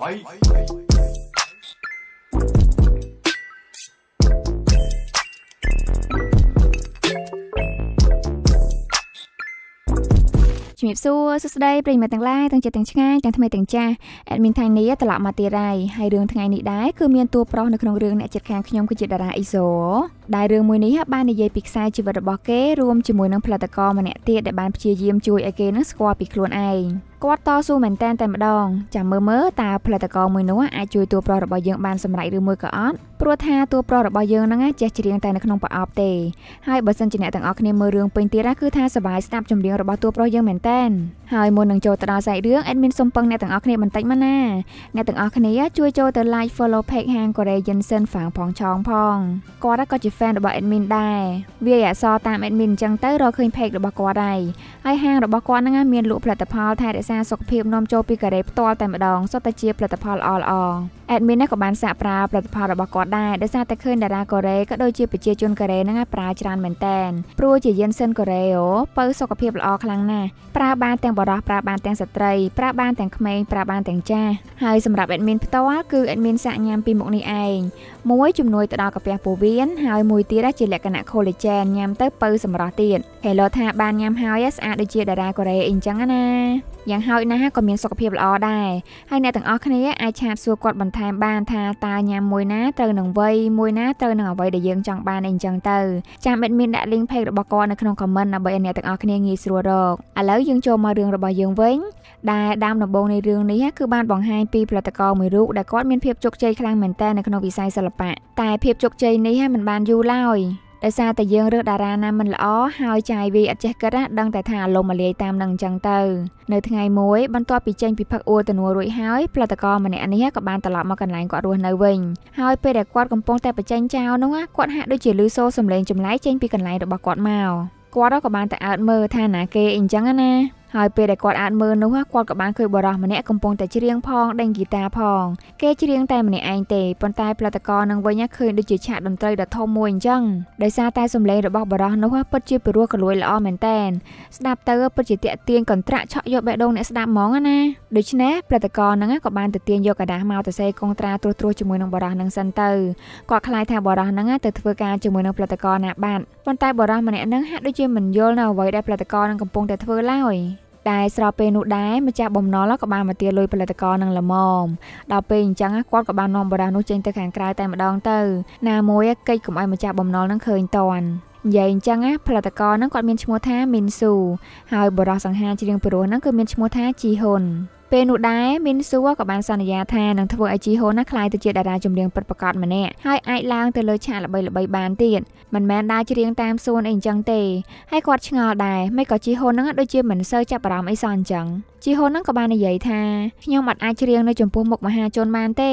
Bye. Bye. ជំរាបសួរសួស្តីប្រិយមិត្តទាំងឡាយទាំងចិត្តទាំងឆ្ងាយទាំងថ្មីទាំងចាស់អេដមីនថៃនីត្រឡប់មកទៀតហើយហើយរឿងថ្ងៃនេះដែរគឺមានតួប្រុសនៅក្នុងរឿងអ្នកចិត្តខាងខ្ញុំគឺជាតារាអ៊ីសូដែលរឿងមួយនេះបាននិយាយពីខ្សែជីវិតរបស់គេរួមជាមួយនឹងផលិតករម្នាក់ទៀតដែលបានព្យាយាមជួយឲ្យគេនឹងស្គាល់ពីខ្លួនឯងគាត់តស៊ូមែនតែនតែម្ដងចាំមើលមើលតើផលិតករមួយនោះអាចជួយតួប្រុសរបស់យើងបានសម្រេចឬមួយក៏អត់ព្រោះថាតួប្រុសរបស់យើងហ្នឹងចេះច្រៀងតែនៅក្នុងប្រអប់ទេហើយបើសិនជាអ្នកទាំងអស់គ្នាមើលរឿងពេញទៀតគឺថាសប្បាយស្ដាប់ចម្រៀងរបស់តួប្រុសយើងមែនតែនហើយមុននឹងចូលទៅដល់សាច់រឿងអេដមីនសូមពឹងអ្នកទាំងអស់គ្នាបន្តិចមកណាអ្នកទាំងអស់គ្នាជួយចូលទៅ like follow page ហាង Korean Sen Fang ផងឆောင်းផងគាត់ក៏ជា fan របស់ admin ដែរវាយអសតាម admin អញ្ចឹងទៅរកឃើញ page របស់គាត់ហើយហើយហាងរបស់គាត់ហ្នឹងមានលក់ផលិតផលថែរក្សាសុខភាពនាំចូលពីកូរ៉េផ្ទាល់តែម្ដងសុទ្ធតែជាផលិតផលល្អល្អ admin ក៏បានសាកប្រើផលិតផលរបស់គាត់ដែរដោយសារតែឃើញតារាកូរ៉េក៏ដូចជាប្រជា ជនកូរ៉េហ្នឹងប្រើច្រើនមែនតែនព្រោះជាយិនសិនកូរ៉េអូបើសុខភាពល្អខ្លាំងណាស់ប្រើបានទាំងបរិះប្រើបានទាំងស្ត្រីប្រើបានទាំងក្មេងប្រើបានទាំងចាស់ហើយសម្រាប់ admin ផ្ទាល់គឺ admin សាក់ញ៉ាំពីមុខនេះឯងមួយជំនួយទៅដល់កាពះពោះវៀនហើយមួយទៀតជាលក្ខណៈ collagen ញ៉ាំទៅពៅសម្រស់ទៀតគេលោថាបានញ៉ាំហើយស្អាតដូចជាតារាកូរ៉េអីចឹងណាយ៉ាងហោចណាស់ក៏មានសុខភាពល្អដែរហើយអ្នកទាំងអស់គ្នាអាចឆាតសួរគាត់បន្ថែមបានថាតើញ៉ាំមួយណាត្រូវនឹងវ័យមួយណាត្រូវនឹងអ្វីដែលយើងចង់បានអីចឹងទៅចាំមិនមានដាក់ link page របស់គាត់នៅក្នុង comment ដើម្បីឲ្យអ្នកទាំងអស់គ្នាងាយស្រួលរកឥឡូវយើងចូលមករឿងរបស់យើងវិញដែលដើមដំបូងនៃរឿងនេះគឺបានបង្ហាញពីផលិតករមួយរូបដែលគាត់មានភាពជោគជ័យខ្លាំងមែនតើនៅក្នុងវិស័យសិល្បៈបៈតែភាពជោគជ័យនេះហ្នឹងมันបានយូរឡើយដោយសារតែយើងរើសតារាណាមិនល្អហើយចាយវាអត់ចេះគិតណាដឹងតែថាលំអលាយតាមនឹងអញ្ចឹងទៅនៅថ្ងៃមួយបន្ទាប់ពីចេញពីផឹកអួលទៅនួរួចហើយផលិតករម្នាក់នេះក៏បានត្រឡប់មកកន្លែងគាត់រស់នៅវិញហើយពេលដែលគាត់កំពុងតែបញ្ចេញចោលនោះគាត់ហាក់ដូចជាលឺសូរសំឡេងចម្លែកចេញពីកន្លែងរបស់គាត់មកគាត់ក៏បានតែអើតមើលថាណាគេអីអញ្ចឹងណាហើយពេលដែលគាត់អាចមើលនោះគាត់ក៏បានឃើញបរិះម្នាក់កំពុងតែច្រៀងផងដេញហ្គីតាផងគេច្រៀងតែម្នាក់ឯងទេប៉ុន្តែផលិតករនឹងវិញឃើញដូចជាឆាកតន្ត្រីដ៏ធំមួយអញ្ចឹងដោយសារតែសម្លេងរបស់បរិះនោះពិតជាពិរោះកលួយល្អមែនតែនស្ដាប់ទៅពិតជាតាក់ទាញកន្ត្រាក់ឆក់យកបេះដូងអ្នកស្ដាប់ហ្មង ណាដូច្នេះផលិតករនឹងក៏បានទៅទាញយកกระดาษមកទៅសេកងត្រាត្រួសត្រាសជាមួយនឹងបរិះនឹងសិនទៅគាត់ខ្លាចថាបរិះនឹងទៅធ្វើការជាមួយនឹងផលិតករណាបាត់ប៉ុន្តែបរិះម្នាក់នឹងហាក់ដូចជាមិនយល់នៅអ្វីដែលផលិតករនឹងកំពុងតែធ្វើឡើយតែស្របពេលនោះដែរម្ចាស់បំណុលក៏បានមកទារលុយផលិតករនឹងល្មមដល់ពេលអញ្ចឹងគាត់ក៏បាននាំបរិះនោះចេញទៅខាងក្រៅតែម្ដងទៅណាមួយកិច្ចកុំឲ្យម្ចាស់បំណុលនឹងឃើញតាន់និយាយអញ្ចឹងណាផលិតករហ្នឹងគាត់មានឈ្មោះថាមីនស៊ូហើយបរិះសង្ហាច្រៀងព្រោះហ្នឹងគឺមានឈ្មោះថាជីហ៊ុនពេលនោះដែរមីនសួរក៏បានសន្យាថានឹងធ្វើឲ្យជីហ៊ុនណាក្លាយទៅជាតារាចម្រៀងពិតប្រាកដម្នាក់ហើយអាចឡើង ទៅលើឆាកល្បីៗបានទៀតមិនមែនដើរច្រៀងតាមសួនអីអញ្ចឹងទេហើយគាត់ឆ្ងល់ដែរមិនក៏ជីហ៊ុនហ្នឹងដូចជាមិនសូវចាប់អារម្មណ៍អីសោះអញ្ចឹងជីហ៊ុនហ្នឹងក៏បាននិយាយថាខ្ញុំអត់អាចច្រៀងនៅចំពោះមុខមហា ជនបានទេ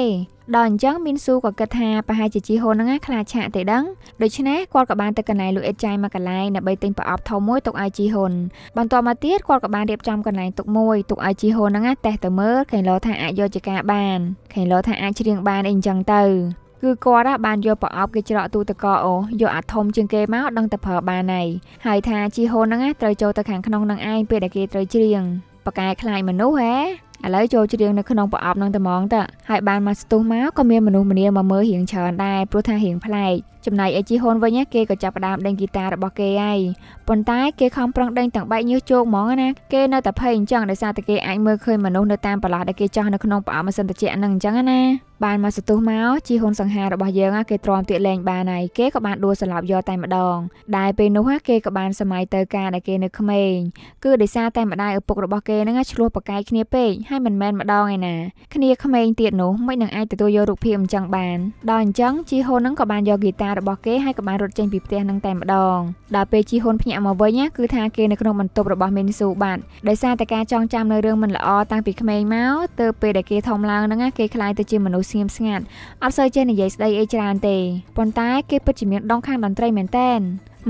ដល់អញ្ចឹងមីនស៊ូក៏គិតថាប្រហែលជាជីហ៊ុនហ្នឹងខ្លាឆាកតែដឹងដូច្នេះគាត់ក៏បានទៅកន្លែងលូអេតចៃមកកន្លែងដើម្បីទិញប្រអប់ធំមួយទុកឲ្យជីហ៊ុនបន្ទាប់មកទៀតគាត់ក៏បានរៀបចំកន្លែងទុកមួយទុកឲ្យជីហ៊ុនហ្នឹងតេះទៅមើលខេឡោថាអាចយកជាការបានខេឡោថាអាចច្រៀងបានអីអញ្ចឹងទៅគឺគាត់បានយកប្រអប់គេច្រកទូតកោអូយកអាធំជាងគេមកដឹងតែប្រើបាន ហើយហើយថាជីហ៊ុនហ្នឹងត្រូវចូលទៅខាងក្នុងនឹងឯងពេលដែលគេត្រូវច្រៀងប៉កែខ្លាយមនុស្សហ៎ឥឡូវចូលច្រៀងនៅក្នុងប្រអប់នឹងត្មងតាហើយបានមកស្ទុះមកក៏មានមនុស្សម្នាមកមើលរៀងច្រើនដែរព្រោះថារៀងប្លែកចំណែកអេជីហ៊ុនវិញគេក៏ចាប់ផ្ដើមដេញហ្គីតារបស់គេហើយប៉ុន្តែគេខំប្រឹងដេញទាំងបែកញើសជោកហ្មងណាគេនៅតែភ័យអញ្ចឹងដោយសារតែគេអាចមើលឃើញមនុស្សនៅតាមប្រឡាដែលគេចោះនៅក្នុងប្រអប់ម៉ាស៊ីនត្រជាក់ហ្នឹងអញ្ចឹងណាបានមកសន្ទុះមកជីហ៊ុនសង្ហារបស់យើងគេទ្រាំទាកលែងបានហើយគេក៏បានដួលសន្លប់យកតែម្ដងដែលពេលនោះគេក៏បានសម័យទៅការដែលគេនៅក្មេងគឺដោយសារតែម្ដាយឪពុករបស់គេហ្នឹងឆ្លោះប្រកែកគ្នាពេកហើយមិនមែនម្ដងឯណាគ្នាក្មេងទៀតនោះមិននឹងអាចទទួលយករូបភាពអញ្ចឹងបានដល់អញ្ចឹងជីហ៊ុននឹងក៏បានយកហ្គីតារបស់គេហើយក៏បានរត់ចេញពីផ្ទះនឹងតែម្ដងដល់ពេលជីហ៊ុនភ្ញាក់មកវិញណាគឺថាគេនៅក្នុងបន្ទប់របស់មីនស៊ូបាត់ដោយសារតែការចងចាំនៅរឿងមិនល្អតាំងពីក្មេងមកទើបពេលដែលគេធំឡើងហ្នឹងគេខ្លាយទៅជាមនុស្សស្ងៀមស្ងាត់អត់សូវចេះនិយាយស្ដីអីច្រើនទេប៉ុន្តែ គេពិតជាមានដងខាងតន្ត្រីមែនតែន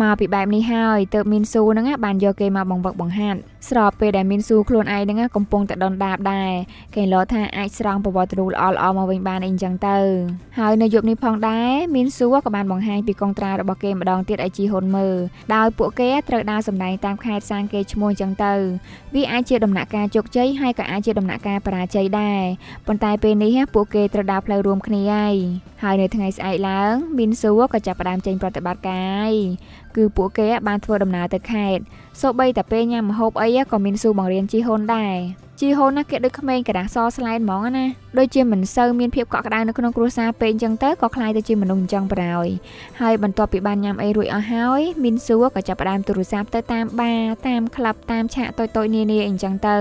មកពីបែបនេះហើយទើបមីនស៊ូហ្នឹងបានយកគេមកបង្វឹកបង្ហាត់ស្របពេលដែលមីនស៊ូខ្លួនឯងហ្នឹងកំពុងតែដុនដាបដែរគេលោថាអាចស្រង់ប្រវត្តិរូល្អល្អមកវិញបានអីចឹងទៅហើយនៅយប់នេះផងដែរមីនស៊ូក៏បានបង្ហាញពីកងត្រារបស់គេម្ដងទៀតឲ្យជីហ៊ុនមើលដោយពួកគេត្រូវដើរសម្ដែងតាមខេត្តសាងគេឈ្មោះចឹងទៅវាអាចជាដំណាក់កាលជោគជ័យហើយក៏អាចជាដំណាក់កាលបរាជ័យដែរប៉ុន្តែពេលនេះពួកគេត្រូវដើរផ្លូវរួមគ្នាហើយហើយនៅថ្ងៃស្អែកឡើងមីនស៊ូក៏ចាប់ផ្ដើមចេញប្រតិបត្តិការហើយគឺពួកគេបានធ្វើដំណើរទៅខេត្តសូម្បីតែពេលញ៉ាំម្ហូបអីក៏មានស៊ូបង្រៀនជីហ៊ុនដែរជីហ៊ុនណាគេដូចក្មេងកដាសស្លែនហ្មងណាដូចជាមិនសូវមានភាពកក់ក្ដៅនៅក្នុងគ្រួសារពេកអញ្ចឹងទៅក៏ខ្លាយទៅជាមនុស្សអញ្ចឹងប្រហើយហើយបន្ទាប់ពីបានញ៉ាំអីរួចអស់ហើយមីនស៊ូក៏ចាប់ផ្ដើមទូរស័ព្ទទៅតាមបារតាមក្លឹបតាមឆាកតូចៗនានាអញ្ចឹងទៅ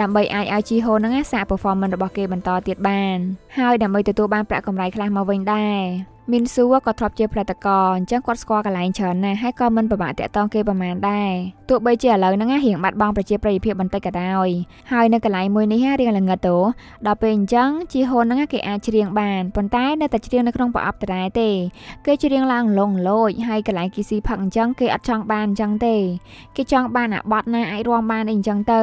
ដើម្បី អាចឲ្យជីហ៊ុនហ្នឹងសាក performance របស់គេបន្តទៀតបានហើយដើម្បីទទួលបានប្រាក់កម្រៃខ្លះមកវិញដែរមីនស៊ូក៏ធ្លាប់ជាផលិតករអញ្ចឹងគាត់ស្គាល់កន្លែងច្រើនណាស់ហើយក៏មិនពិបាកតាក់ទងគេប្រមាណដែរទោះបីជាឥឡូវហ្នឹងរៀងបាត់បង់ប្រជាប្រិយភាពបន្តិចក៏ដោយហើយនៅកន្លែងមួយនេះរៀងល្ងិតទៅដល់ពេលអញ្ចឹងជីហ៊ុនហ្នឹងគេអាចច្រៀងបានប៉ុន្តែនៅតែច្រៀងនៅក្នុងប្រអប់តារ៉ែទេ គេច្រៀងឡើងលងលោចហើយកន្លែងគីស៊ីផឹកអញ្ចឹងគេអត់ចង់បានអញ្ចឹងទេគេចង់បានអាបត់ណាអាចរួមបានអីអញ្ចឹងទៅ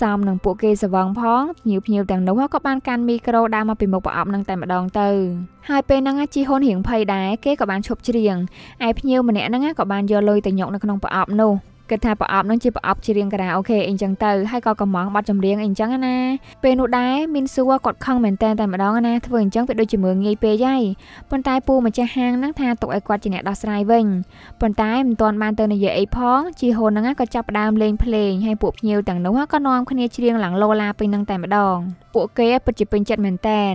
សមនឹងពួកគេសវងផងភ្ញៀវភ្ញៀវទាំងនោះក៏បានកាន់មីក្រូដើរមកពីមុខប្រអប់នឹងតែម្ដងទៅហើយពេលហ្នឹងជីហ៊ុនរៀងភ័យដែរគេក៏បានឈប់ច្រៀងឯភ្ញៀវម្នាក់ហ្នឹងក៏បានយកលុយទៅញកនៅក្នុងប្រអប់នោះគិតថាប្រអប់នឹងជាប្រអប់ជារៀងការ៉ាអូខេអីចឹងទៅហើយក៏កំងបាត់ចម្រៀងអីចឹងណាពេលនោះដែរមានសួរគាត់ខឹងមែនតែម្ដង ណាធ្វើអីចឹងវាដូចជាមើងងាយពេកហើយប៉ុន្តែពូម្ចាស់ហាងហ្នឹងថាទុកឲ្យគាត់ជាអ្នកដោះស្រាយវិញប៉ុន្តែមិនទាន់បានទៅនិយាយអីផងជីហ៊ុនហ្នឹងក៏ចាប់ផ្ដើមលេងភ្លេងហើយពួកភ្ញៀវទាំងនោះក៏នាំគ្នាច្រៀងឡើងឡូឡាពេញនឹងតែម្ដងពួកគេពិតជាពេញចិត្តមែនតែន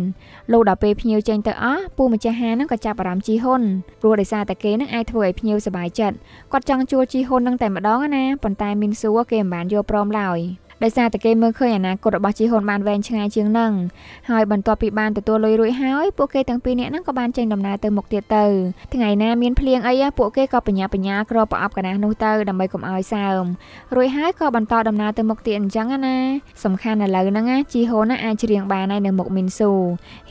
លោកដល់ពេលភ្ញៀវចេញទៅអស់ពូម្ចាស់ហាងហ្នឹងក៏ចាប់អារម្មណ៍ជីហ៊ុនព្រោះដោយសារតែគេហ្នឹងអាចធ្វើឲ្យភ្ញៀវសប្បាយចិត្តគាត់ចង់ជួលជីហ៊ុនហ្នឹងតែម្ដងណាប៉ុន្តែមីនស៊ូគេមិនបានយល់ព្រមឡើយដោយសារតែគេមើលឃើញអនាគតរបស់ជីហ៊ុនបានវែងឆ្ងាយជាងនឹងហើយបន្ទាប់ពីបានទទួលលុយរួចហើយពួកគេទាំងពីរនាក់ហ្នឹងក៏បានចេញដំណើរទៅមុខទៀតទៅថ្ងៃណាមានភ្លៀងអីពួកគេក៏បញ្ញាបញ្ញាក្រប្រអប់កណាស់នោះទៅដើម្បីកុំឲ្យសើមរួចហើយក៏បន្តដំណើរទៅមុខទៀតអញ្ចឹងណាសំខាន់ឥឡូវហ្នឹងជីហ៊ុនអាចច្រៀងបានហើយនៅមុខមីនស៊ូ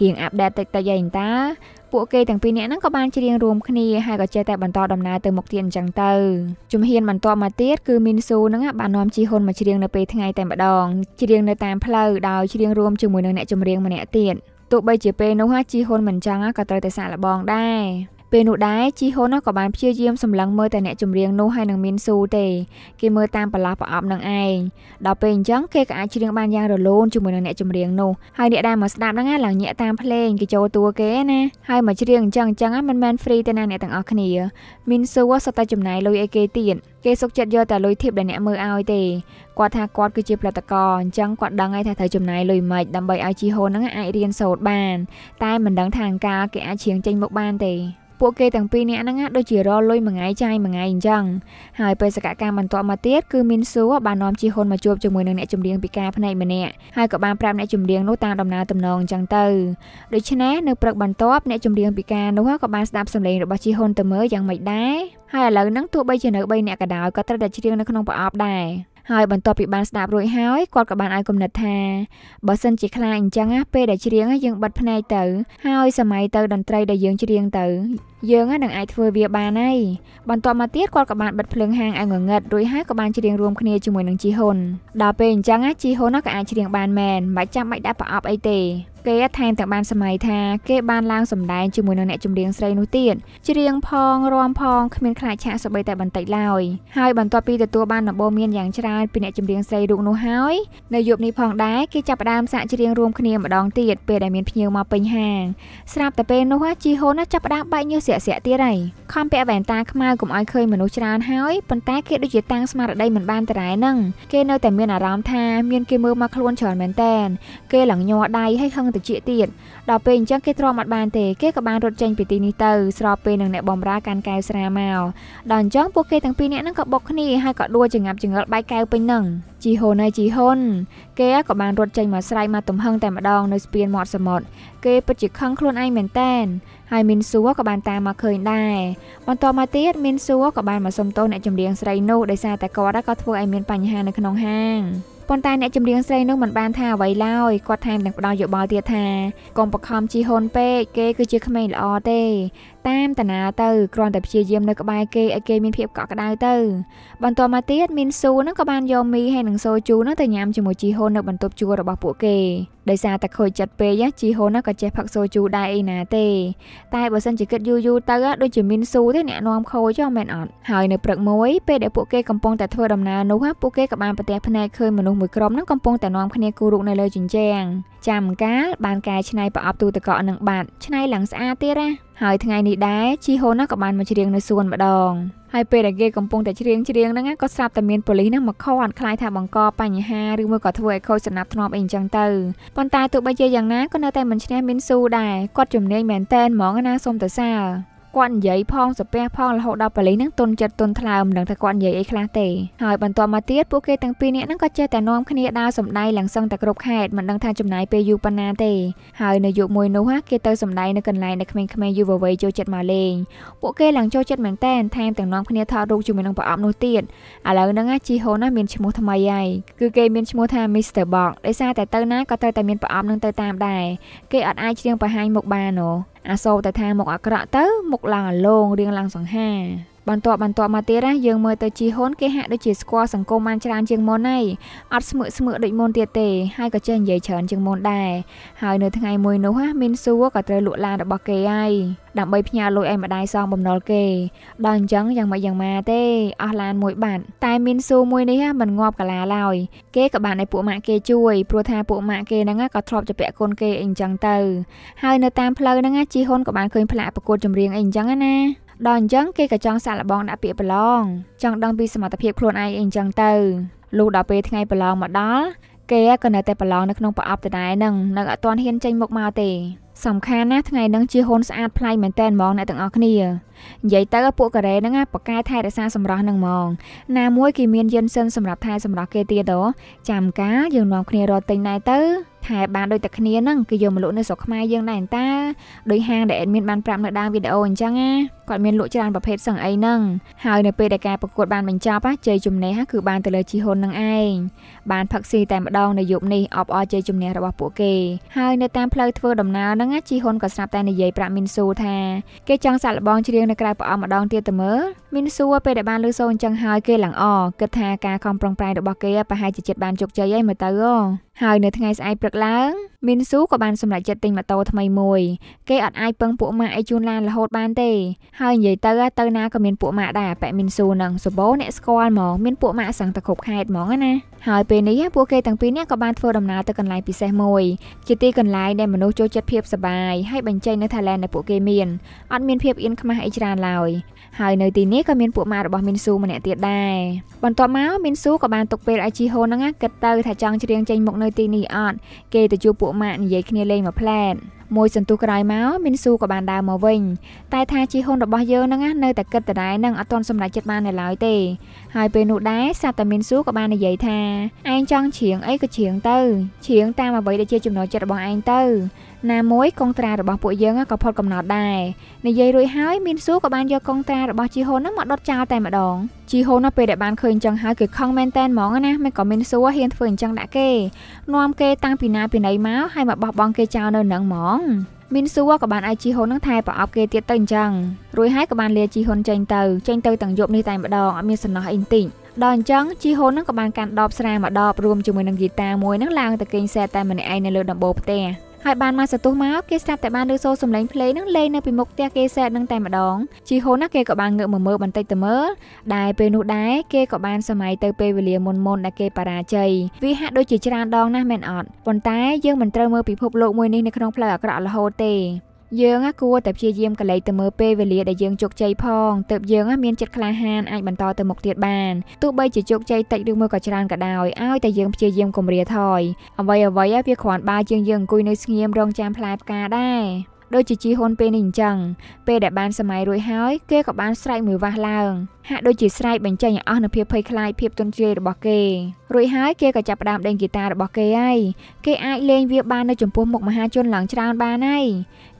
រៀងអាប់ដេតតិចតិចឯងតាពួកគេទាំងពីរនាក់ហ្នឹងក៏បានច្រៀងរួមគ្នាហើយក៏ចេះតែបន្តដំណើរទៅមុខទៀតអញ្ចឹងទៅជំហានបន្តមកទៀតគឺមីនស៊ូហ្នឹងបាននាំជីហ៊ុនមកច្រៀងនៅពេលថ្ងៃតែម្ដងច្រៀងនៅតាមផ្លូវដោយច្រៀងរួមជាមួយនឹងអ្នកចម្រៀងម្នាក់ទៀតទោះបីជាពេលនោះជីហ៊ុនមិនចង់ក៏ត្រូវតែសាក់លបងដែរពេលនោះដែរជីហ៊ុនក៏បានព្យាយាមសម្លឹងមើលតែអ្នកចម្រៀងនោះហើយនឹងមានស៊ូទេគេមើលតាមបន្លាស់ប្រអប់នឹងឯងដល់ពេលអញ្ចឹងគេក៏អាចច្រៀងបានយ៉ាងរលូនជាមួយនឹងអ្នកចម្រៀងនោះហើយអ្នកដែលមកស្ដាប់ហ្នឹងឡើងញាក់តាមភ្លេងគេចូលតួគេណាហើយមកច្រៀងអញ្ចឹងអញ្ចឹងមិនមែន free ទេណាអ្នកទាំងអស់គ្នាមានស៊ូសុទ្ធតែចំណាយលុយអីគេទៀតគេសុកចិត្តយកតែលុយធៀបដែលអ្នកមើលឲ្យទេគាត់ថាគាត់គឺជាផលិតករអញ្ចឹងគាត់ដឹងហើយថាត្រូវចំណាយលុយម៉េចដើម្បីឲ្យជីហ៊ុនហ្នឹងអាចរៀនសូត្របានតែមិនដឹងថាអង្ការគេអាចច្រៀងចេញមកបានទេពួកគេទាំងពីរនាក់ហ្នឹងដូចជារលុយមួយថ្ងៃចាយមួយថ្ងៃអញ្ចឹងហើយបេសកកម្មបន្ទាប់មកទៀតគឺមីនស៊ូបាននាំជីហ៊ុនមកជួបជាមួយនឹងអ្នកចម្រៀងពីការផ្នែកម្នាក់ហើយក៏បានប្រាប់អ្នកចម្រៀងនោះតាមដំណើរតំណងអញ្ចឹងទៅដូច្នេះនៅព្រឹកបន្ទាប់អ្នកចម្រៀងពីការនោះក៏បានស្ដាប់សម្លេងរបស់ជីហ៊ុនទៅមើលយ៉ាងម៉េចដែរហើយឥឡូវហ្នឹងទោះបីជានៅ3នាក់ក៏ដោយក៏ត្រូវតែច្រៀងនៅក្នុងប្រអប់ដែរហើយបន្ទាប់ពីបានស្ដាប់រួចហើយគាត់ក៏បានឲ្យគំនិតថាបើសិនជាខ្លាអញ្ចឹងណាពេលដែលច្រៀងយើងបិទភ្នែកទៅហើយសម័យទៅតន្ត្រីដែលយើងច្រៀងទៅយើងនឹងអាចធ្វើវាបានហើយបន្ទាប់មកទៀតគាត់ក៏បានបិទភ្លើងហាងឲ្យងងឹតរួចហើយក៏បាន ច្រៀងរួមគ្នាជាមួយនឹងជីហ៊ុនដល់ពេលអញ្ចឹងជីហ៊ុនក៏អាចច្រៀងបានមែនមិនចាំបាច់ដាក់ប្រអប់អីទេគេថែមទាំងបានសម័យថាគេបានឡើងសម្ដែងជាមួយនឹងអ្នកចម្រៀងស្រីនោះទៀតច្រៀងផងរាំផងគ្មានខ្លាចឆាកសម្បីតែបន្តិចឡើយហើយបន្ទាប់ពីទទួលបានដំបូន្មានយ៉ាងច្រើនពីអ្នកចម្រៀងស្រីរូបនោះហើយនៅយប់នេះផងដែរគេចាប់ផ្ដើមសាកច្រៀងរួមគ្នាម្ដងទៀតពេលដែលមានភ្ញៀវមកពេញហាងស្រាប់តែពេលនោះជីហ៊ុនចាប់ផ្ដើមបែកញើសស្រាស្រាក់ទៀតហើយខំពាក់វ៉ែនតាខ្មៅកុំឲ្យឃើញមនុស្សច្រើនហើយប៉ុន្តែគេដូចជាតាំងស្មារតីមិនបានតរ៉ែនឹងគេនៅតែមានអារម្មណ៍ថាមានគេមើលមកខ្លួនច្រើនមែនតែនគេឡើងញ័រដៃហើយហឹងត្រចៀកទៀតដល់ពេលអញ្ចឹងគេទ្រាំអត់បានទេគេក៏បានរត់ចេញពីទីនេះទៅស្របពេលនឹងអ្នកបំរើកាន់កែវស្រាមកដល់អញ្ចឹងពួកគេទាំងពីរនាក់នឹងក៏បុកគ្នាហើយក៏ដួលចងាប់ចង្អិលបែកកែវពេញនឹងជីហ៊ុនហើយជីហ៊ុនគេក៏បានរត់ចេញមកស្រ័យមកទំហឹងតែម្ដងនៅស្ពានមាត់សមុទ្រគេពិតជាខឹងខ្លួនឯងមែនតែនហើយមីនសួរក៏បានតាមមកឃើញដែរបន្ទាប់មកទៀតមីនសួរក៏បានមកសុំទោសអ្នកចម្រៀងស្រីនោះដោយសារតែគាត់ក៏ធ្វើឲ្យមានបញ្ហានៅក្នុងហាងប៉ុន្តែអ្នកចម្រៀងស្រីនោះមិនបានថាអ្វីឡើយគាត់ថែមទាំងផ្ដល់យោបល់ទៀតថាកុំបខំជីហ៊ុនពេកគេគឺជាក្មេងល្អទេតាមតាណាទៅគ្រាន់តែព្យាយាមនៅក្បែរគេឲ្យគេមានភាពកក់ក្ដៅទៅបន្ទាប់មកទៀតមីនស៊ូនឹងក៏បានយកមីហើយនឹងសូជូនឹងទៅញ៉ាំជាមួយជីហ៊ុននៅបន្ទប់ជួលរបស់ពួកគេដោយសារតែខូចចិត្តពេកជីហ៊ុនក៏ចេះផឹកសូជូដែរអីណាទេតែបើសិនជាគិតយូរយូរទៅដូចជាមីនស៊ូទេអ្នកនាំខូចមិនអត់ហើយនៅព្រឹកមួយពេលដែលពួកគេកំពុងតែធ្វើដំណើរនោះពួកគេក៏បានប្រទះភ្នែកឃើញមនុស្សមួយក្រុមនឹងកំពុងតែនាំគ្នាគូរុកនៅលើជញ្ជាំងចាំកាលបានកែច្នៃប្រអប់ទូទឹកកកនឹងបាត់ច្នៃឡើងស្អាតទៀតណាហើយថ្ងៃនេះដែរជីហូនក៏បានមកច្រៀងនៅសួនម្ដងហើយពេលដែលគេកំពុងតែច្រៀងច្រៀងហ្នឹងក៏ស្រាប់តែមានប៉ូលីសហ្នឹងមកខន់ខ្លាយថាបង្កបញ្ហាឬមួយក៏ធ្វើឲ្យខូចសណ្ដាប់ធ្នាប់អីអញ្ចឹងទៅប៉ុន្តែទោះបីជាយ៉ាងណាក៏នៅតែមិនឈ្នះមីនស៊ូដែរគាត់ជំនាញមែនតែនហ្មងណាសុំទៅសារគាត់និយាយផងសាពះផងរហូតដល់ប៉ូលីសនឹងទន់ចិត្តទន់ថ្លើមនឹងថាគាត់និយាយអីខ្លះទេហើយបន្ទាប់មកទៀតពួកគេទាំងពីរនាក់នឹងក៏ចេះតែនាំគ្នាដើរសំដាយឡើងសឹងតែគ្រប់ខេត្តមិនដឹងថាចំណាយពេលយូរប៉ុណ្ណាទេហើយនៅយប់មួយនោះគេទៅសំដាយនៅកន្លែងដែលក្មេងៗយុវវ័យចូលចិត្តមកលេងពួកគេឡើងចូលចិត្តមែនតែនថែមទាំងនាំគ្នាថតរូបជាមួយនឹងប្រអប់នោះទៀតឥឡូវហ្នឹងជីហ៊ុនមានឈ្មោះថ្មីហើយគឺគេមានឈ្មោះថា Mr. Box ដោយសារតែទៅណាក៏ត្រូវតែមានប្រអប់នឹងទៅតាមដែរគេអត់អាចច្រៀងបង្ហាញមុខបានទេអាសូរតែថាមុខអាក្រក់ទៅមុខឡើងអាលងរៀងឡើងសង្ហាបន្ទាប់បន្ទាប់មកទៀតណាយើងមើលទៅជីហ៊ុនគេហាក់ដូចជាស្គាល់សង្គមបានច្រើនជាងមុនហើយអត់ស្មឹកស្មឹកដូចមុនទៀតទេហើយក៏ចេះនិយាយច្រើនជាងមុនដែរហើយនៅថ្ងៃមួយនោះណាមីនសួរក៏ត្រូវលក់ឡានរបស់គេហើយដើម្បីផ្ញើលុយឲ្យម្ដាយសងបំណុលគេដល់អញ្ចឹងយ៉ាងម៉េចយ៉ាងម៉ាទេអស់ឡានមួយបាត់តែមីនសួរមួយនេះមិនងាប់កាឡាឡើយគេក៏បានឲ្យពួកម៉ាក់គេជួយព្រោះថាពួកម៉ាក់គេហ្នឹងក៏ធ្លាប់ជាពាក់គុណគេអីអញ្ចឹងទៅហើយនៅតាមផ្លូវហ្នឹងជីហ៊ុនក៏បានឃើញផ្លាកប្រកួតចម្រៀងអីអញ្ចឹងណាដល់អញ្ចឹងគេក៏ចង់សាក់លបងដាក់ពាក្យប្រឡងចង់ដឹងពីសមត្ថភាពខ្លួនឯងអីអញ្ចឹងទៅលុះដល់ពេលថ្ងៃប្រឡងមកដល់គេក៏នៅតែប្រឡងនៅក្នុងប្រអប់ដដែលនឹងនៅអត់ទាន់ហ៊ានចេញមុខមកទេសំខាន់ណាស់ថ្ងៃហ្នឹងជាហ៊ុនស្អាតប្លែកមែនតើហ្មងអ្នកទាំងអស់គ្នានិយាយទៅ ពួកកូរ៉េហ្នឹងប៉ាកែថែរក្សាសម្រស់ហ្នឹងហ្មងណាមួយគេមានយិនសិនសម្រាប់ថែសម្រស់គេទៀតដល់ចាំការយើងនាំគ្នារត់ទិញដែរទៅថែបានដូចតែគ្នាហ្នឹងគឺយកមកលក់នៅស្រុកខ្មែរយើងដែរតាដោយហាងដែលអេដមានបានប្រាប់នៅដើមវីដេអូអញ្ចឹងណាគាត់មានលក់ច្រើនប្រភេទសឹងអីហ្នឹងហើយនៅពេលដែលការប្រកួត បានបញ្ចប់ណាជ័យជំនះគឺបានទៅលើជីហ៊ុននឹងឯងបានផឹកស៊ីតែម្ដងនៅយប់នេះអបអរជ័យជំនះរបស់ពួកគេ ហើយនៅតាមផ្លូវធ្វើដំណើរហ្នឹងណាជីហ៊ុនក៏ស្រាប់តែនិយាយប្រាប់មីនស៊ូថាគេចង់សាក់លបងច្រៀងនៅក្រៅប្រអប់ម្ដងទៀតទៅមើលមីនស៊ូពេលដែលបានលើសូនអញ្ចឹងហើយគេឡើងអគិតថាការខំប្រឹងប្រែងរបស់គេប្រហែលជាចិត្តបានជោគជ័យហើយមើលទៅអូហើយនៅថ្ងៃស្អែកព្រឹកឡើងមីនស៊ូក៏បានសម្រេចចិត្តទិញម៉ូតូថ្មីមួយ គេអត់អាចពឹងពួកម៉ាក់ឲ្យជូនឡានរហូតបានទេហើយនិយាយទៅទៅណាក៏មានពួកម៉ាក់ដែរប៉ែមីនស៊ូនឹងសបោអ្នកស្គាល់ហ្មងមានពួកម៉ាក់សឹងតែគ្រប់ខេត្តហ្មងណាហើយពេលនេះពួកគេទាំងពីរនាក់ក៏បានធ្វើដំណើរទៅកន្លែងពិសេសមួយជាទីកន្លែងដែលមនុស្សចូលចិត្តភាពសប្បាយហើយបញ្ចេញនៅថាឡែនដែលពួកគេមានអត់មានភាពអៀនខ្មាស់អីច្រើនឡើយហើយនៅទីនេះក៏មានពួកម៉ារបស់មីនស៊ូម្នាក់ទៀតដែរបន្ទាប់មកមីនស៊ូក៏បានទុកពេលឲ្យជីហូនហ្នឹងគិតទៅ ថាចង់ច្រៀងចេញមកនៅទីនេះអត់គេទៅជួបពួកម៉ាក់និយាយគ្នាលេងមួយផ្លែតមួយសន្ទុះក្រោយមកមីនស៊ូក៏បានដើរមកវិញតែថាជីហ៊ុនរបស់យើងហ្នឹងណានៅតែគិតដដែលនឹងអត់ទាន់សម្រេចចិត្តបាននៅឡើយទេហើយពេលនោះដែរសាប់តាមីនស៊ូក៏បាននិយាយថាឯងចង់ជ្រៀងអីក៏ជ្រៀងទៅជ្រៀងតាមអ្វីដែលជាចំណូលចិត្តរបស់ឯងទៅណាមួយកងត្រារបស់ពួកយើងក៏ផុតកំណត់ដែរនិយាយរួចហើយមីនស៊ូក៏បានយកកងត្រារបស់ជីហ៊ុនហ្នឹងមកដុតចោលតែម្ដងជីហ៊ុនពេលដែលបានឃើញអញ្ចឹងហើយគឺខឹងមែនតែនហ្មងណាមិនក៏មានសួរហ៊ានធ្វើអញ្ចឹងដាក់គេនាំគេតាំងពីណាពីណីមកហើយមកបោះបង់គេចោលនៅនឹងហ្មងមានសួរក៏បានឲ្យជីហ៊ុននឹងថែប្រអប់គេទៀតទៅអញ្ចឹងរួចហើយក៏បានលាជីហ៊ុនចេញទៅ ចេញទៅទាំងយប់នេះតែម្ដងអត់មានសំណោះអីបន្តិចដល់អញ្ចឹងជីហ៊ុននឹងក៏បានកាន់ដបស្រាមួយដបរួមជាមួយនឹងហ្គីតាមួយនឹងឡើងទៅគេងសែតែម្នាក់ឯងនៅលើដំបូលផ្ទះហើយបានមកសន្ទុះមកគេស្រាប់តែបានឮសូរសំឡេងភ្លេងនឹងលេងនៅពីមុខផ្ទះគេសែកនឹងតែម្ដងជីហ៊ុនណាគេក៏បានងើបមកមើលបន្តិចទៅមើលដែរពេលនោះដែរគេក៏បានសម័យទៅពេលវេលាមុនមុនដែលគេបរាជ័យវាហាក់ដូចជាច្រើនដងណាស់មែនអត់ប៉ុន្តែយើងមិនត្រូវមើលពិភពលោកមួយនេះនៅក្នុងផ្លូវអាក្រក់រហូតទេយើងគួរតែព្យាយាមកលែកទៅមើលពេលវេលាដែលយើងជោគជ័យផងទើបយើងមានចិត្តក្លាហានអាចបន្តទៅមុខទៀតបានទោះបីជាជោគជ័យតិចឬមួយក៏ច្រើនក៏ដោយឲ្យតែយើងព្យាយាមគម្រាថយអ្វីអ្វីវាគ្រាន់បើជាងយើងអង្គុយនៅស្ងៀមរងចាំផ្លែផ្កាដែរដូចជាជីហ៊ុនពេលនេះអញ្ចឹងពេលដែលបានសម័យរួចហើយគេក៏បានស្រែកមួយវ៉ាស់ឡើង ហាក់ដូចជាស្រែកបញ្ចេញឲ្យអស់នូវភាពភ័យខ្លាចភាពទន់ជ្រាយរបស់គេរួចហើយគេក៏ចាប់ផ្ដើមដេញហ្គីតារបស់គេហើយគេអាចលេងវាបាននៅចំពោះមុខមហាជនឡើងច្រើនបានហើយ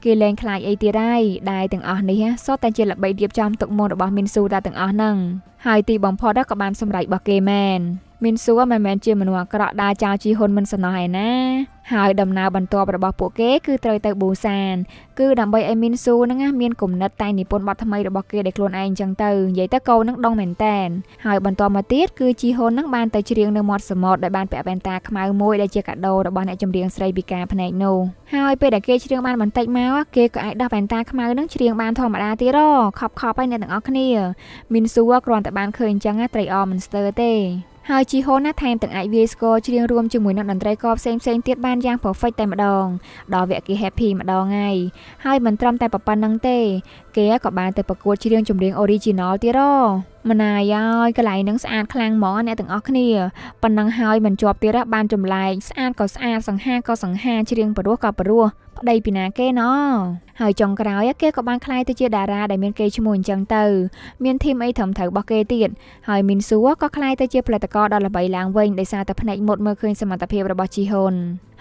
គេលេងខ្លាចអីទៀតហើយដែលទាំងអស់នេះសុទ្ធតែជាល្បិចរៀបចំទុកមុនរបស់មីនស៊ូតាទាំងអស់ហ្នឹងហើយទីបំផុតក៏បានសម្រេចរបស់គេមែនមីនសួរមិនមែនជាមនុស្សអាក្រក់ដែលចោលជីហ៊ុនមិនសំណោះឯណា ហើយដំណើរបន្ទាប់របស់ពួកគេគឺត្រូវទៅប៊ូសាន គឺដើម្បីឲ្យមីនស៊ូហ្នឹងមានគំនិតតែនិពន្ធបទថ្មីរបស់គេដែលខ្លួនឯងចឹងទៅនិយាយទៅកូនហ្នឹងដងមែនតែនហើយបន្ទាប់មកទៀតគឺជីហ៊ុនហ្នឹងបានទៅច្រៀងនៅមាត់សមុទ្រដែលបានពាក់វ៉ែនតាខ្មៅមួយដែលជាកាដូរបស់អ្នកចម្រៀងស្រីពីការភ្នែកនោះហើយពេលដែលគេច្រៀងបានបន្តិចមកគេក៏អាចដោះវ៉ែនតាខ្មៅហ្នឹងច្រៀងបានធម្មតាទៀតហ៎ខប់ខប់ហើយអ្នកទាំងអស់គ្នាមីនស៊ូគ្រាន់តែបានឃើញចឹងត្រីអមិនស្ទើរទេហើយជីហូនណាថែមទាំងអាចវាយស្គរច្រៀងរួមជាមួយនឹងតន្ត្រីករផ្សេងផ្សេងទៀតបានយ៉ាង perfect តែម្ដងដល់វគ្គគេ happy ម្ដងហើយហើយមិនត្រឹមតែប៉ុណ្្នឹងទេគេក៏បានទៅប្រកួតច្រៀងចម្រៀង original ទៀតហ៎ម្នាយហើយកន្លែងហ្នឹងស្អាតខ្លាំងហ្មងអ្នកទាំងអស់គ្នាប៉ុណ្ណឹងហើយមិនជាប់ទៀតបានចម្លែកស្អាតក៏ស្អាតសង្ហាក៏សង្ហាច្រៀងបរោះក៏បរោះប្តីពីណាគេណោះហើយចុងក្រោយគេក៏បានក្លាយទៅជាតារាដែលមានគេឈ្មោះអញ្ចឹងទៅ មានធីមអីត្រឹមត្រូវរបស់គេទៀតហើយមីនស៊ូក៏ក្លាយទៅជាផលិតករដ៏ល្បីឡើងវិញដោយសារតែផ្នែកមុតមើលឃើញសមត្ថភាពរបស់ជីហ៊ុន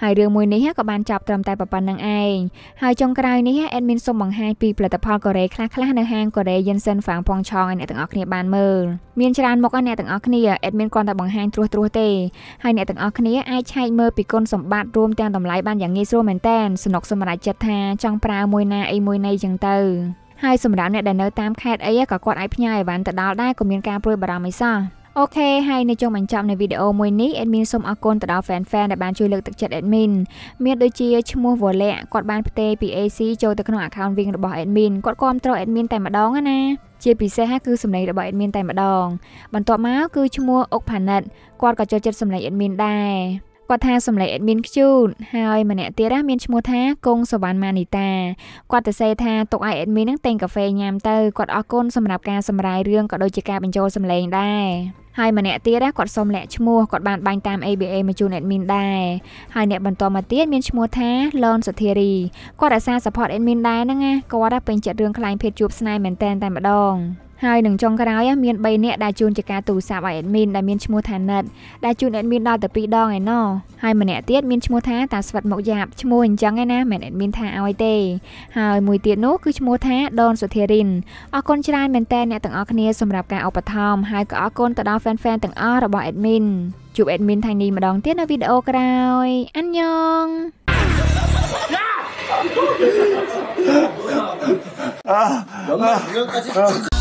ហើយរឿងមួយនេះក៏បានចប់ត្រឹមតែប៉ុណ្្នឹងឯងហើយចុងក្រោយនេះអេដមីនសូមបង្ហាញពីផលិតផលកូរ៉េខ្លះៗនៅហាងកូរ៉េ Jensen Fang Phong Chong ឲ្យអ្នកទាំងអស់គ្នាបានមើលមានច្រើនមុខអ្នកទាំងអស់គ្នាអេដមីនគ្រាន់តែបង្ហាញត្រួសត្រាសទេហើយអ្នកទាំងអស់គ្នាអាចឆែកមើលពីគុណសម្បត្តិរួមទាំងតម្លៃបានយ៉ាងងាយស្រួលមែនតែនសនុកសម្រាប់ចិត្តថាចង់ប្រើមួយណាអីមួយណីចឹងទៅហើយសម្រាប់អ្នកដែលនៅតាមខេត្តអីក៏គាត់អាចផ្ញើអីវ៉ាន់ទៅដល់ដែរក៏មានការព្រួយបារម្ភអីសោះអូខេហើយនៅចុងបញ្ចប់នៃវីដេអូមួយនេះ admin សូមអរគុណទៅដល់ fan fan ដែលបានជួយលើកទឹកចិត្ត admin មានដូចជាឈ្មោះវលៈគាត់បានផ្ទេរពី AC ចូលទៅក្នុង account Wing របស់ admin គាត់គ្រប់គ្រង admin តែម្ដង ណាជាពិសេសគឺសម្លេងរបស់ admin តែម្ដងបន្ទាប់មកគឺឈ្មោះអុកផានិតគាត់ក៏ចូលចិត្តសម្លេង admin ដែរគាត់ថាសម្លេងអេដមីនខ្ជូតហើយម្នាក់ទៀតមានឈ្មោះថាគង់សវណ្ណម៉ានីតាគាត់ទៅសេថាទុកឲ្យអេដមីននឹងទិញកាហ្វេញ៉ាំទៅគាត់អរគុណសម្រាប់ការសម្រាយរឿងក៏ដូចជាការបញ្ចូលសម្លេងដែរហើយម្នាក់ទៀតគាត់សុំលាក់ឈ្មោះគាត់បានបាញ់តាម ABA មកជូន admin ដែរហើយអ្នកបន្តមកទៀតមានឈ្មោះថា លនសុធារីគាត់អាសា support admin ដែរហ្នឹងណាគាត់ពេញចិត្តរឿងខ្លាញ់ភេទជួបស្នេហ៍មែនតែនតែម្ដងហើយនឹងចុងក្រោយមាន3នាក់ដែលជួនជាការទូរស័ព្ទឲ្យ admin ដែលមានឈ្មោះថា Net ដែលជួន admin ដល់តែ2ដងឯណោះហើយម្នាក់ទៀតមានឈ្មោះថាតាស្វិតមកយ៉ាប់ឈ្មោះអញ្ចឹងឯណាមិន admin ថាឲ្យទេហើយមួយទៀតនោះគឺឈ្មោះថាដនសុធារិនអរគុណច្រើនមែនតើអ្នកទាំងអស់គ្នាសម្រាប់ការឧបត្ថម្ភហើយក៏អរគុណទៅដល់ fan fan ទាំងអស់របស់ admin ជួប admin ថ្ងៃនេះម្ដងទៀតនៅវីដេអូក្រោយអញ្ញង 아, 연말구경까 지.